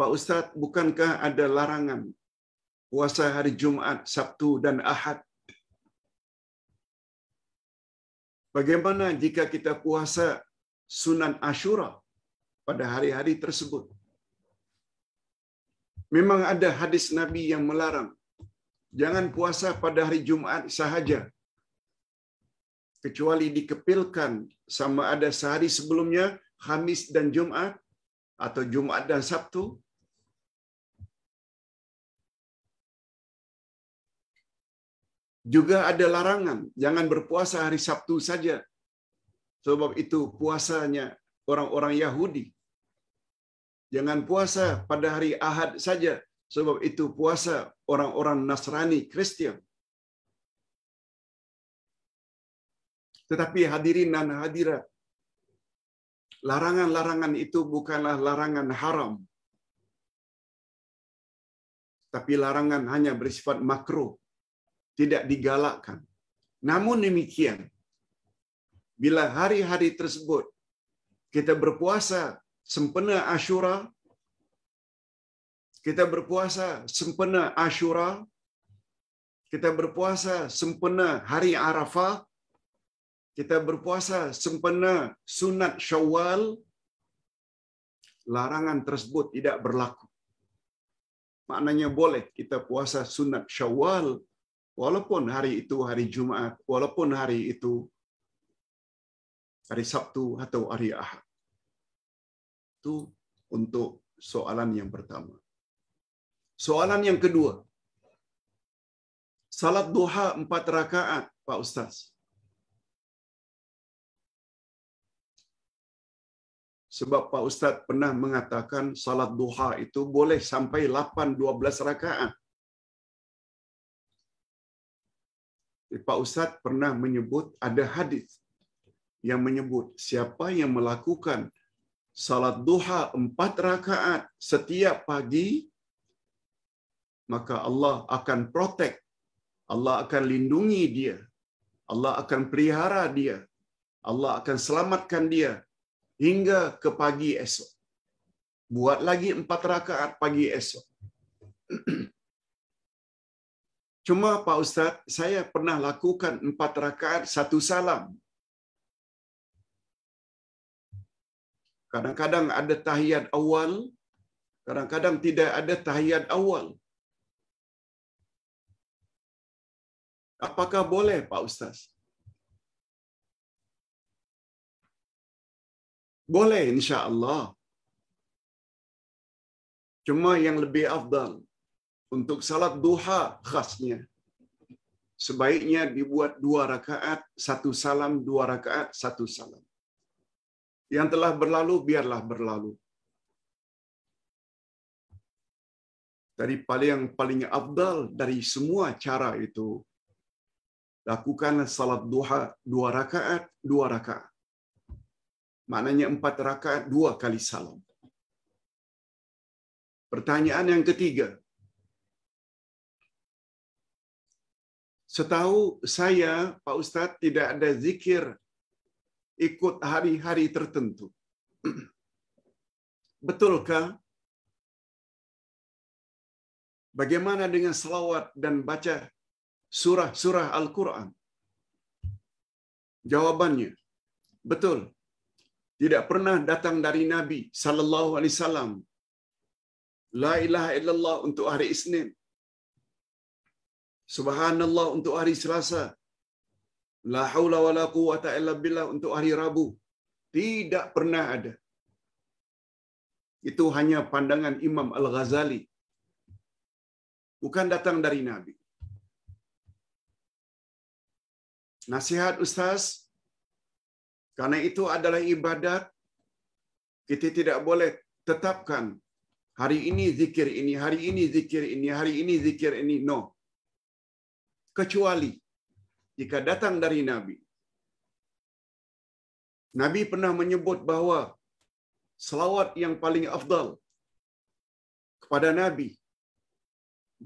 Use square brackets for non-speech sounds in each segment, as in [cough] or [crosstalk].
Pak Ustadz, bukankah ada larangan puasa hari Jumat, Sabtu, dan Ahad? Bagaimana jika kita puasa Sunan Ashura pada hari-hari tersebut? Memang ada hadis Nabi yang melarang. Jangan puasa pada hari Jumat sahaja. Kecuali dikepilkan sama ada sehari sebelumnya, Kamis dan Jumat, atau Jumat dan Sabtu, Juga ada larangan, jangan berpuasa hari Sabtu saja. Sebab itu puasanya orang-orang Yahudi. Jangan puasa pada hari Ahad saja, sebab itu puasa orang-orang Nasrani Kristian. Tetapi hadirin dan hadirat, larangan-larangan itu bukanlah larangan haram. Tapi larangan hanya bersifat makruh tidak digalakkan. Namun demikian, bila hari-hari tersebut kita berpuasa sempena Ashura, kita berpuasa sempena Ashura, kita berpuasa sempena hari Arafah, kita berpuasa sempena sunat Syawal, larangan tersebut tidak berlaku. Maknanya boleh kita puasa sunat Syawal Walaupun hari itu hari Jumat, walaupun hari itu hari Sabtu atau hari Ahad. Itu untuk soalan yang pertama. Soalan yang kedua. Salat duha empat rakaat, Pak Ustaz. Sebab Pak Ustadz pernah mengatakan salat duha itu boleh sampai 8-12 rakaat. Eh, Pak Ustad pernah menyebut ada hadis yang menyebut siapa yang melakukan salat duha empat rakaat setiap pagi maka Allah akan protek, Allah akan lindungi dia, Allah akan pelihara dia, Allah akan selamatkan dia hingga ke pagi esok. Buat lagi empat rakaat pagi esok. [clears throat] Cuma Pak Ustaz, saya pernah lakukan empat rakaat satu salam. Kadang-kadang ada tahiyat awal, kadang-kadang tidak ada tahiyat awal. Apakah boleh Pak Ustaz? Boleh insya-Allah. Cuma yang lebih afdal, Untuk salat duha khasnya. Sebaiknya dibuat dua rakaat, satu salam, dua rakaat, satu salam. Yang telah berlalu, biarlah berlalu. Dari paling yang paling abdal dari semua cara itu, lakukan salat duha dua rakaat, dua rakaat. Maknanya empat rakaat, dua kali salam. Pertanyaan yang ketiga, Setahu saya, Pak Ustadz, tidak ada zikir ikut hari-hari tertentu. [clears throat] Betulkah? Bagaimana dengan selawat dan baca surah-surah Al-Quran? Jawabannya, betul. Tidak pernah datang dari Nabi Sallallahu Alaihi Wasallam. La ilaha illallah untuk hari Isnin. Subhanallah untuk hari Selasa. La haula wala quwata illa billah untuk hari Rabu. Tidak pernah ada. Itu hanya pandangan Imam Al-Ghazali. Bukan datang dari Nabi. Nasihat Ustaz, karena itu adalah ibadat, kita tidak boleh tetapkan hari ini zikir ini, hari ini zikir ini, hari ini zikir ini. No kecuali jika datang dari Nabi. Nabi pernah menyebut bahwa selawat yang paling afdal kepada Nabi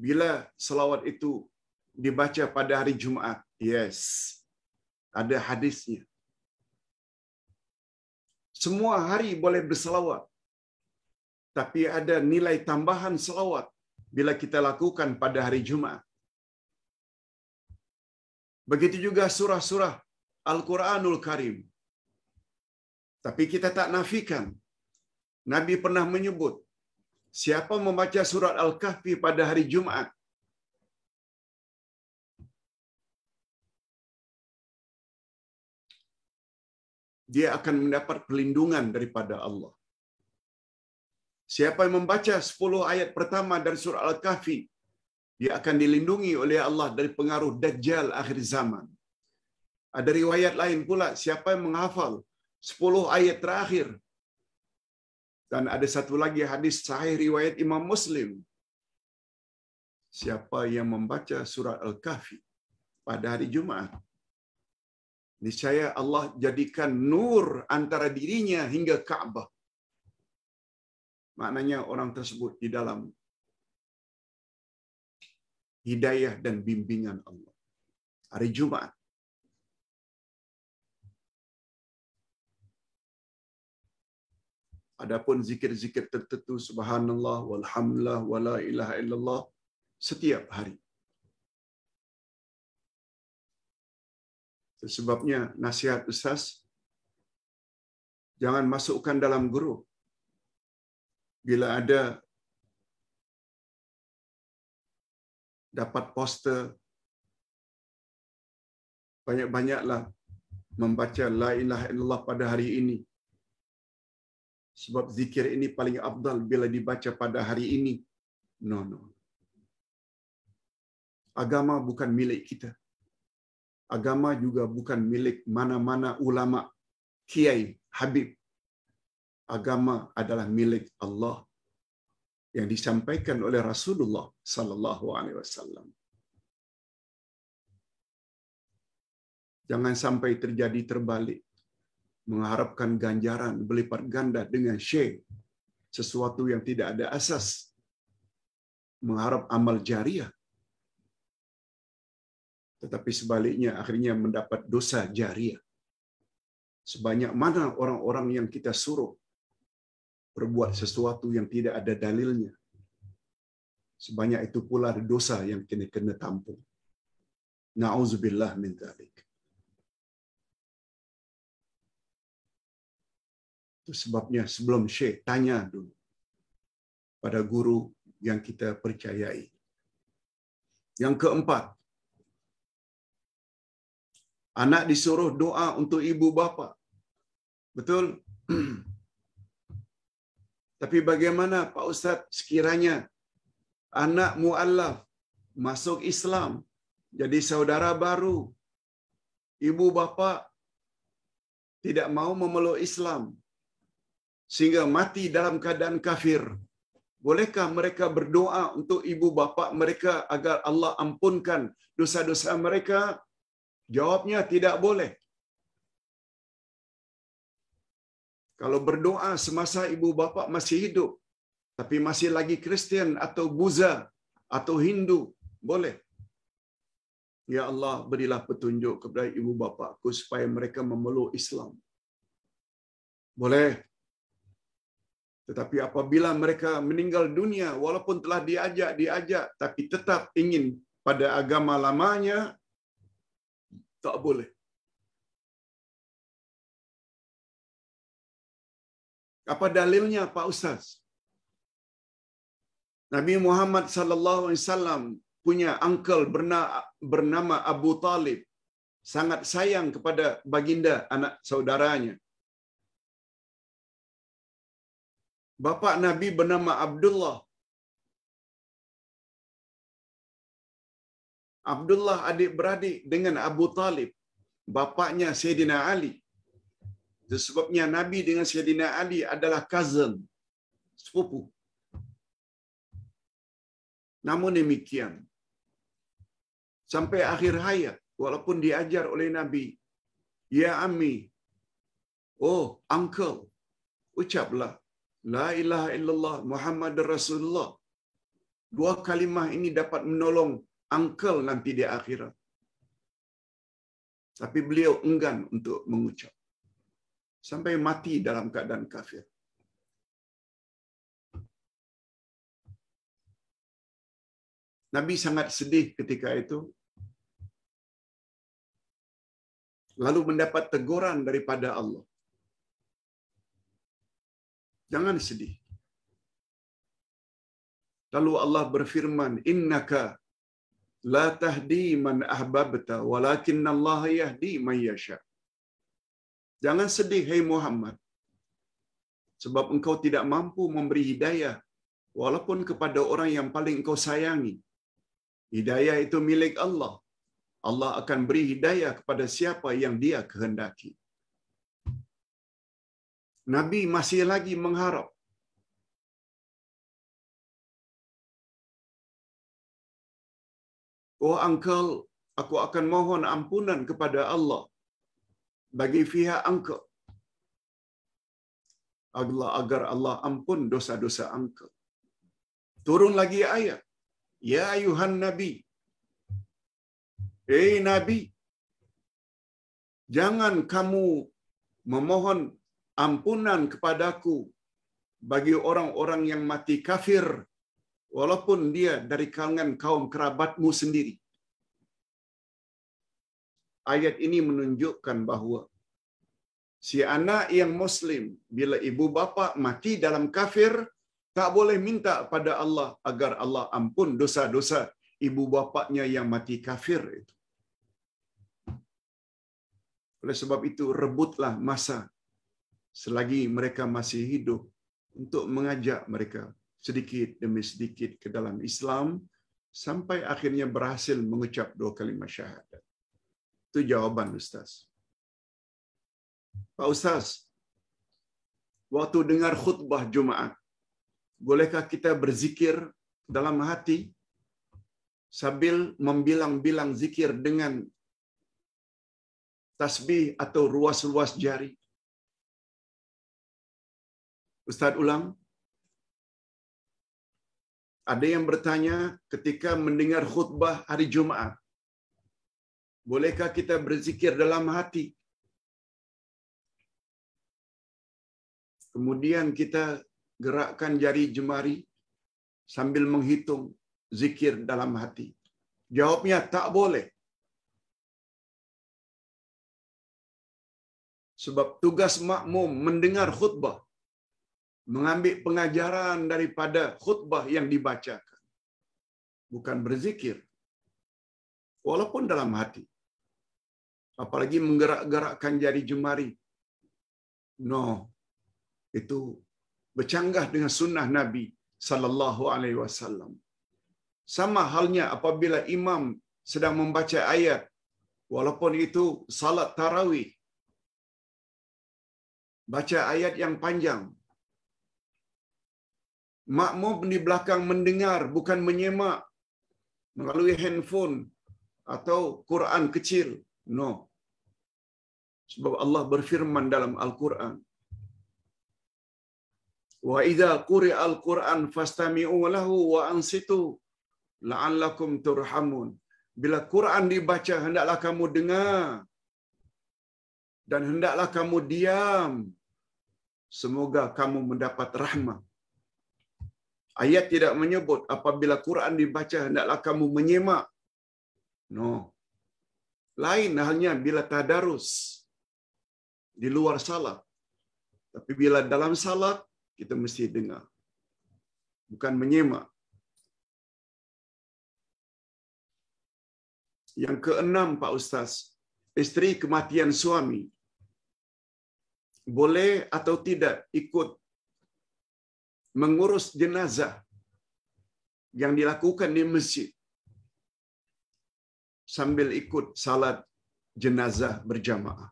bila selawat itu dibaca pada hari jumat Yes. Ada hadisnya. Semua hari boleh berselawat. Tapi ada nilai tambahan selawat bila kita lakukan pada hari jumat Begitu juga surah-surah Al-Quranul Karim. Tapi kita tak nafikan. Nabi pernah menyebut, siapa membaca surat Al-Kahfi pada hari Jumat, dia akan mendapat pelindungan daripada Allah. Siapa yang membaca 10 ayat pertama dari surah Al-Kahfi dia akan dilindungi oleh Allah dari pengaruh Dajjal akhir zaman. Ada riwayat lain pula, siapa yang menghafal 10 ayat terakhir. Dan ada satu lagi hadis sahih riwayat Imam Muslim. Siapa yang membaca surat Al-Kahfi pada hari Jumat, niscaya Allah jadikan nur antara dirinya hingga Ka'bah. Maknanya orang tersebut di dalam hidayah dan bimbingan Allah. Hari Jumat. Adapun zikir-zikir tertentu subhanallah walhamdulillah wala ilaha illallah setiap hari. Sebabnya nasihat Ustaz, jangan masukkan dalam grup. Bila ada dapat poster banyak-banyaklah membaca la ilaha illallah pada hari ini sebab zikir ini paling abdal bila dibaca pada hari ini no no agama bukan milik kita agama juga bukan milik mana-mana ulama kiai habib agama adalah milik Allah yang disampaikan oleh Rasulullah Sallallahu Alaihi Wasallam. Jangan sampai terjadi terbalik, mengharapkan ganjaran berlipat ganda dengan syekh, sesuatu yang tidak ada asas, mengharap amal jariah, tetapi sebaliknya akhirnya mendapat dosa jariah. Sebanyak mana orang-orang yang kita suruh berbuat sesuatu yang tidak ada dalilnya. Sebanyak itu pula dosa yang kena kena tampung. Nauzubillah min dzalik. Itu sebabnya sebelum Syekh tanya dulu pada guru yang kita percayai. Yang keempat, anak disuruh doa untuk ibu bapa. Betul? [clears throat] Tapi bagaimana Pak Ustadz sekiranya anak mu'allaf masuk Islam, jadi saudara baru, ibu bapa tidak mau memeluk Islam, sehingga mati dalam keadaan kafir. Bolehkah mereka berdoa untuk ibu bapa mereka agar Allah ampunkan dosa-dosa mereka? Jawabnya tidak boleh. Kalau berdoa semasa ibu bapa masih hidup, tapi masih lagi Kristian atau Buddha atau Hindu, boleh. Ya Allah, berilah petunjuk kepada ibu bapakku supaya mereka memeluk Islam. Boleh. Tetapi apabila mereka meninggal dunia, walaupun telah diajak-diajak, tapi tetap ingin pada agama lamanya, tak boleh. Apa dalilnya Pak Ustaz? Nabi Muhammad saw punya uncle bernama Abu Talib sangat sayang kepada baginda anak saudaranya. Bapak Nabi bernama Abdullah. Abdullah adik beradik dengan Abu Talib. Bapaknya Sayyidina Ali. Sebabnya Nabi dengan Syedina Ali adalah cousin, sepupu. Namun demikian, sampai akhir hayat, walaupun diajar oleh Nabi, Ya Ami, oh uncle, ucaplah, La ilaha illallah Muhammad Rasulullah. Dua kalimah ini dapat menolong uncle nanti di akhirat. Tapi beliau enggan untuk mengucap. sampai mati dalam keadaan kafir. Nabi sangat sedih ketika itu. Lalu mendapat teguran daripada Allah. Jangan sedih. Lalu Allah berfirman, "Innaka la tahdi man ahbabta, walakin Allah yahdi man yasha." Jangan sedih, hei Muhammad. Sebab engkau tidak mampu memberi hidayah, walaupun kepada orang yang paling engkau sayangi. Hidayah itu milik Allah. Allah akan beri hidayah kepada siapa yang dia kehendaki. Nabi masih lagi mengharap Oh uncle, aku akan mohon ampunan kepada Allah bagi pihak angka. Allah agar Allah ampun dosa-dosa angka. Turun lagi ayat. Ya ayuhan nabi. Hei nabi. Jangan kamu memohon ampunan kepadaku bagi orang-orang yang mati kafir walaupun dia dari kalangan kaum kerabatmu sendiri. ayat ini menunjukkan bahawa si anak yang muslim bila ibu bapa mati dalam kafir tak boleh minta pada Allah agar Allah ampun dosa-dosa ibu bapaknya yang mati kafir itu. Oleh sebab itu rebutlah masa selagi mereka masih hidup untuk mengajak mereka sedikit demi sedikit ke dalam Islam sampai akhirnya berhasil mengucap dua kalimat syahadat. Itu jawaban Ustaz. Pak Ustaz, waktu dengar khutbah Jumaat, bolehkah kita berzikir dalam hati sambil membilang-bilang zikir dengan tasbih atau ruas-ruas jari? Ustaz ulang. Ada yang bertanya ketika mendengar khutbah hari Jumaat. Bolehkah kita berzikir dalam hati? Kemudian kita gerakkan jari jemari sambil menghitung zikir dalam hati. Jawabnya tak boleh. Sebab tugas makmum mendengar khutbah, mengambil pengajaran daripada khutbah yang dibacakan, bukan berzikir, walaupun dalam hati. apalagi menggerak-gerakkan jari jemari. No. Itu bercanggah dengan sunnah Nabi sallallahu alaihi wasallam. Sama halnya apabila imam sedang membaca ayat walaupun itu salat tarawih baca ayat yang panjang makmum di belakang mendengar bukan menyemak melalui handphone atau Quran kecil no sebab Allah berfirman dalam Al-Quran. Wa idza quri'a al-Quran fastami'u lahu wa ansitu la'allakum turhamun. Bila Quran dibaca hendaklah kamu dengar dan hendaklah kamu diam. Semoga kamu mendapat rahmat. Ayat tidak menyebut apabila Quran dibaca hendaklah kamu menyimak. No. Lain halnya bila tadarus. di luar salat. Tapi bila dalam salat, kita mesti dengar. Bukan menyemak. Yang keenam, Pak Ustaz, istri kematian suami boleh atau tidak ikut mengurus jenazah yang dilakukan di masjid sambil ikut salat jenazah berjamaah.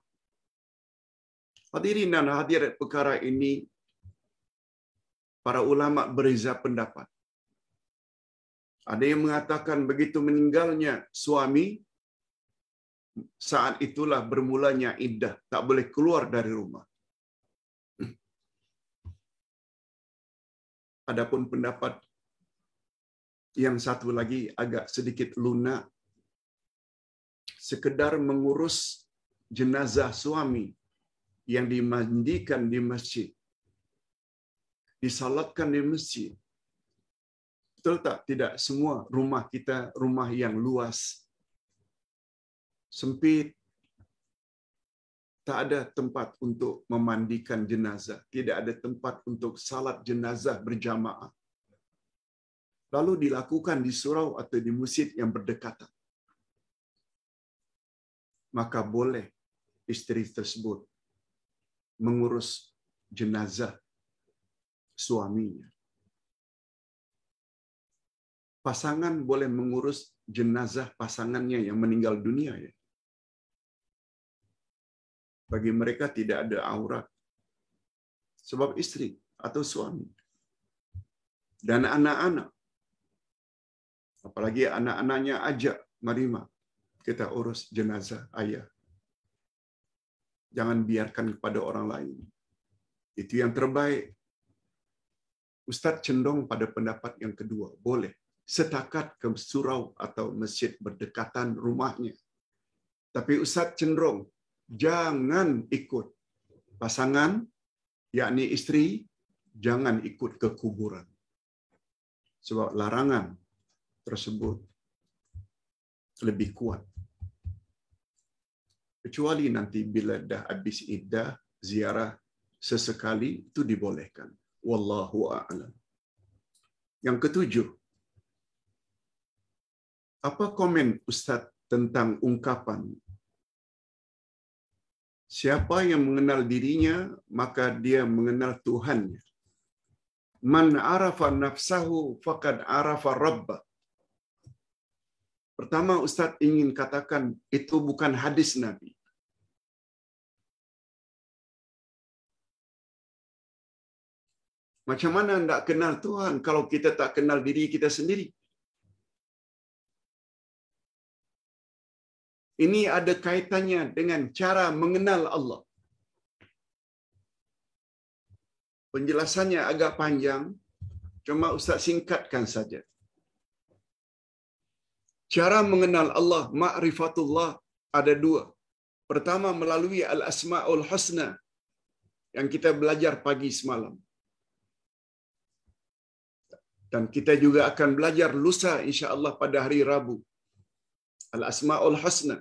Hadirin dan hadirat perkara ini para ulama beriza pendapat. Ada yang mengatakan begitu meninggalnya suami saat itulah bermulanya iddah, tak boleh keluar dari rumah. Adapun pendapat yang satu lagi agak sedikit lunak sekedar mengurus jenazah suami yang dimandikan di masjid, disalatkan di masjid. Betul tak? Tidak semua rumah kita rumah yang luas, sempit, tak ada tempat untuk memandikan jenazah, tidak ada tempat untuk salat jenazah berjamaah. Lalu dilakukan di surau atau di masjid yang berdekatan. Maka boleh istri tersebut mengurus jenazah suaminya. Pasangan boleh mengurus jenazah pasangannya yang meninggal dunia ya. Bagi mereka tidak ada aurat. Sebab istri atau suami. Dan anak-anak. Apalagi anak-anaknya ajak, Marima, kita urus jenazah ayah Jangan biarkan kepada orang lain. Itu yang terbaik. Ustadz cenderung pada pendapat yang kedua. Boleh. Setakat ke surau atau masjid berdekatan rumahnya. Tapi Ustadz cenderung, jangan ikut pasangan, yakni istri, jangan ikut ke kuburan. Sebab larangan tersebut lebih kuat Kecuali nanti bila dah habis iddah, ziarah sesekali itu dibolehkan. Wallahu a'lam. Yang ketujuh, apa komen ustaz tentang ungkapan Siapa yang mengenal dirinya, maka dia mengenal Tuhannya. Man arafa nafsahu faqad arafa rabba. Pertama Ustaz ingin katakan itu bukan hadis Nabi. Macam mana tidak kenal Tuhan kalau kita tak kenal diri kita sendiri? Ini ada kaitannya dengan cara mengenal Allah. Penjelasannya agak panjang, cuma Ustaz singkatkan saja. Cara mengenal Allah, ma'rifatullah ada dua. Pertama, melalui al-asma'ul husna yang kita belajar pagi semalam dan kita juga akan belajar lusa insya Allah pada hari Rabu al asmaul husna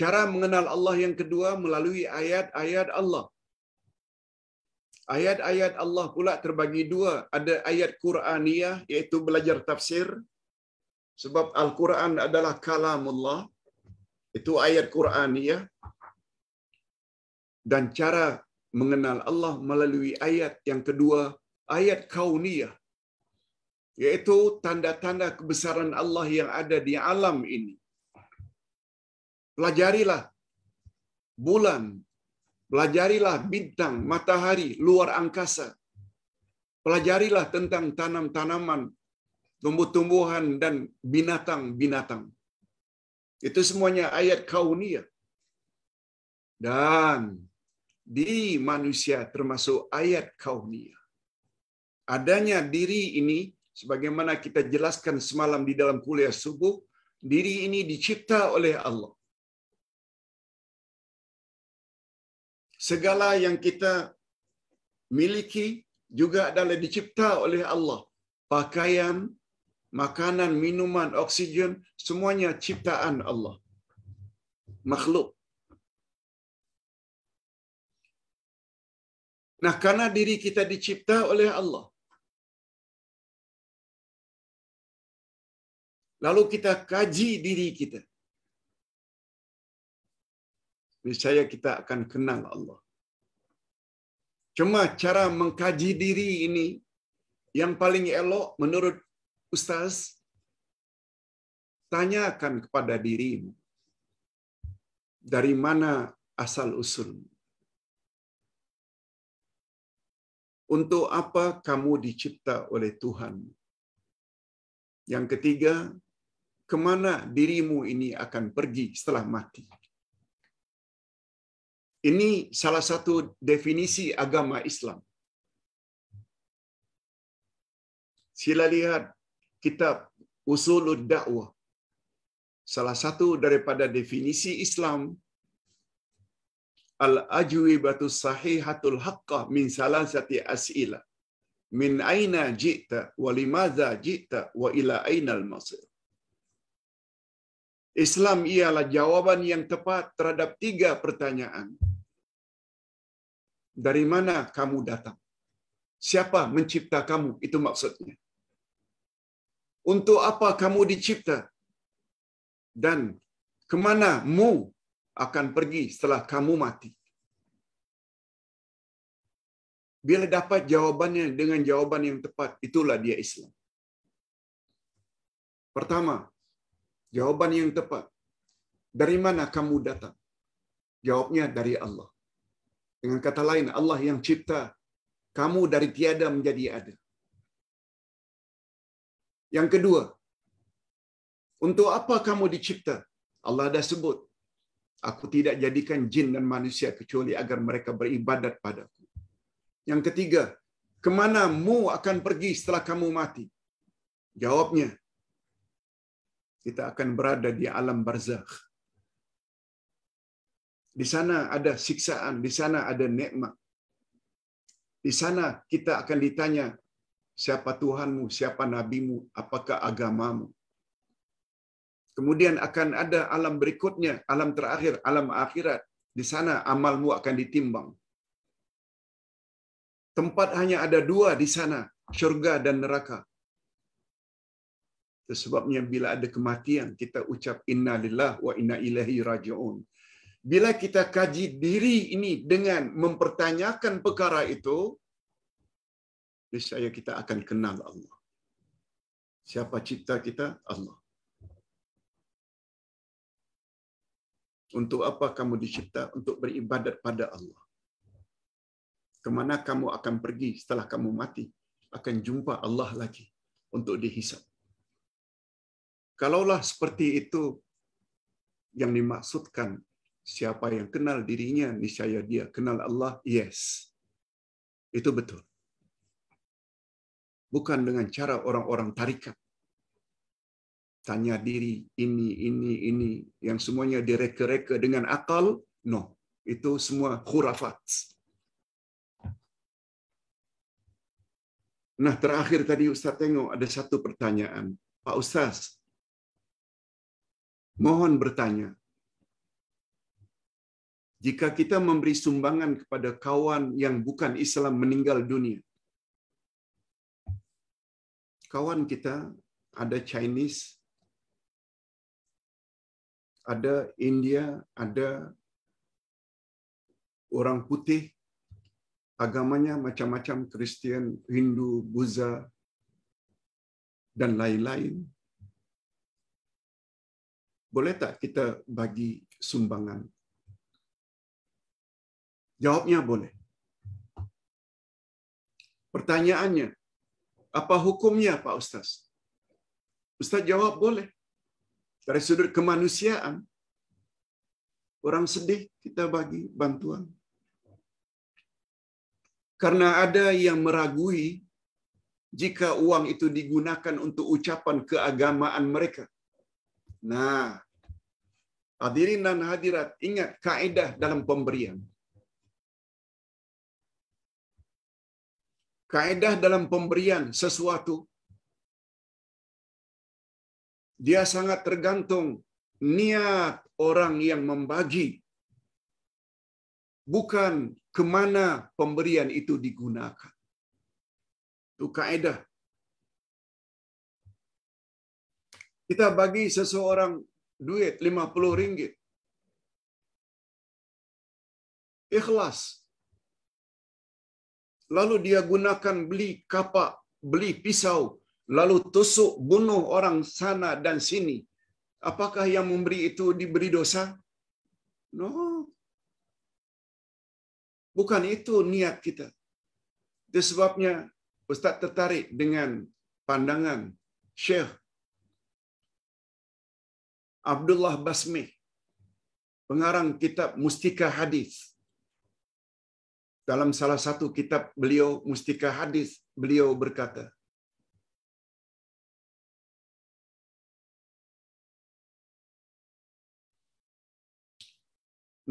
cara mengenal Allah yang kedua melalui ayat-ayat Allah ayat-ayat Allah pula terbagi dua ada ayat Quraniyah iaitu belajar tafsir sebab Al-Quran adalah kalamullah itu ayat Quraniyah dan cara mengenal Allah melalui ayat yang kedua ayat kauniyah yaitu tanda-tanda kebesaran Allah yang ada di alam ini. Pelajarilah bulan, pelajarilah bintang, matahari, luar angkasa. Pelajarilah tentang tanam-tanaman, tumbuh-tumbuhan dan binatang-binatang. Itu semuanya ayat Kaunia. Dan di manusia termasuk ayat Kaunia adanya diri ini sebagaimana kita jelaskan semalam di dalam kuliah subuh, diri ini dicipta oleh Allah. Segala yang kita miliki juga adalah dicipta oleh Allah. Pakaian, makanan, minuman, oksigen, semuanya ciptaan Allah. Makhluk. Nah, karena diri kita dicipta oleh Allah, Lalu kita kaji diri kita. Niscaya kita akan kenal Allah. Cuma cara mengkaji diri ini yang paling elok menurut Ustaz, tanyakan kepada dirimu dari mana asal usulmu. Untuk apa kamu dicipta oleh Tuhan? Yang ketiga, kemana dirimu ini akan pergi setelah mati. Ini salah satu definisi agama Islam. Sila lihat kitab Usulul Da'wah. Salah satu daripada definisi Islam Al-ajwibatu sahihatul haqqah min salasati as'ila. Min aina ji'ta wa limadha ji'ta wa ila aina al-masir. Islam ialah jawaban yang tepat terhadap tiga pertanyaan. Dari mana kamu datang? Siapa mencipta kamu? Itu maksudnya. Untuk apa kamu dicipta? Dan kemana mu akan pergi setelah kamu mati? Bila dapat jawabannya dengan jawaban yang tepat, itulah dia Islam. Pertama, Jawaban yang tepat. Dari mana kamu datang? Jawabnya dari Allah. Dengan kata lain, Allah yang cipta kamu dari tiada menjadi ada. Yang kedua, untuk apa kamu dicipta? Allah dah sebut. Aku tidak jadikan jin dan manusia kecuali agar mereka beribadat padaku. Yang ketiga, kemana mu akan pergi setelah kamu mati? Jawabnya, kita akan berada di alam barzakh. Di sana ada siksaan, di sana ada nikmat. Di sana kita akan ditanya siapa Tuhanmu, siapa nabimu, apakah agamamu. Kemudian akan ada alam berikutnya, alam terakhir, alam akhirat. Di sana amalmu akan ditimbang. Tempat hanya ada dua di sana, surga dan neraka. Sebabnya bila ada kematian kita ucap inna lillah wa inna Ilahi rajiun. Bila kita kaji diri ini dengan mempertanyakan perkara itu, niscaya kita akan kenal Allah. Siapa cipta kita? Allah. Untuk apa kamu dicipta? Untuk beribadat pada Allah. Kemana kamu akan pergi setelah kamu mati? Akan jumpa Allah lagi untuk dihisap. Kalaulah seperti itu yang dimaksudkan, siapa yang kenal dirinya, niscaya dia kenal Allah, yes. Itu betul. Bukan dengan cara orang-orang tarikat. Tanya diri, ini, ini, ini, yang semuanya direka-reka dengan akal, no. Itu semua khurafat. Nah, terakhir tadi Ustaz tengok ada satu pertanyaan. Pak Ustaz, Mohon bertanya. Jika kita memberi sumbangan kepada kawan yang bukan Islam meninggal dunia, kawan kita ada Chinese, ada India, ada orang putih, agamanya macam-macam Kristen, Hindu, Buddha, dan lain-lain boleh tak kita bagi sumbangan? Jawabnya boleh. Pertanyaannya, apa hukumnya Pak Ustaz? Ustaz jawab boleh. Dari sudut kemanusiaan, orang sedih kita bagi bantuan. Karena ada yang meragui jika uang itu digunakan untuk ucapan keagamaan mereka. Nah, Hadirin dan hadirat, ingat kaedah dalam pemberian. Kaedah dalam pemberian sesuatu, dia sangat tergantung niat orang yang membagi, bukan kemana pemberian itu digunakan. Itu kaedah. Kita bagi seseorang duit 50 ringgit. Ikhlas. Lalu dia gunakan beli kapak, beli pisau, lalu tusuk bunuh orang sana dan sini. Apakah yang memberi itu diberi dosa? No. Bukan itu niat kita. Itu sebabnya Ustaz tertarik dengan pandangan Syekh Abdullah Basmi, pengarang kitab Mustika Hadis. Dalam salah satu kitab beliau Mustika Hadis, beliau berkata,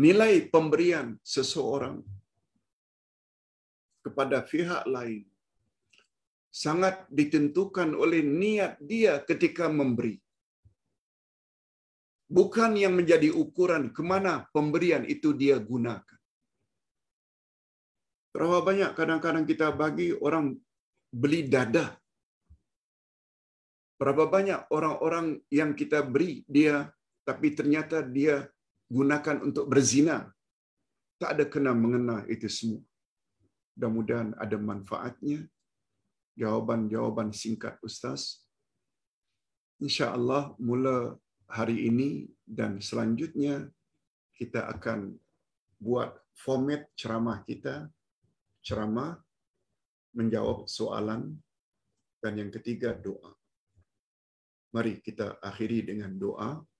nilai pemberian seseorang kepada pihak lain sangat ditentukan oleh niat dia ketika memberi bukan yang menjadi ukuran kemana pemberian itu dia gunakan. Berapa banyak kadang-kadang kita bagi orang beli dada. Berapa banyak orang-orang yang kita beri dia, tapi ternyata dia gunakan untuk berzina. Tak ada kena mengena itu semua. Mudah-mudahan ada manfaatnya. Jawaban-jawaban singkat Ustaz. Insya Allah mula hari ini dan selanjutnya kita akan buat format ceramah kita, ceramah menjawab soalan dan yang ketiga doa. Mari kita akhiri dengan doa.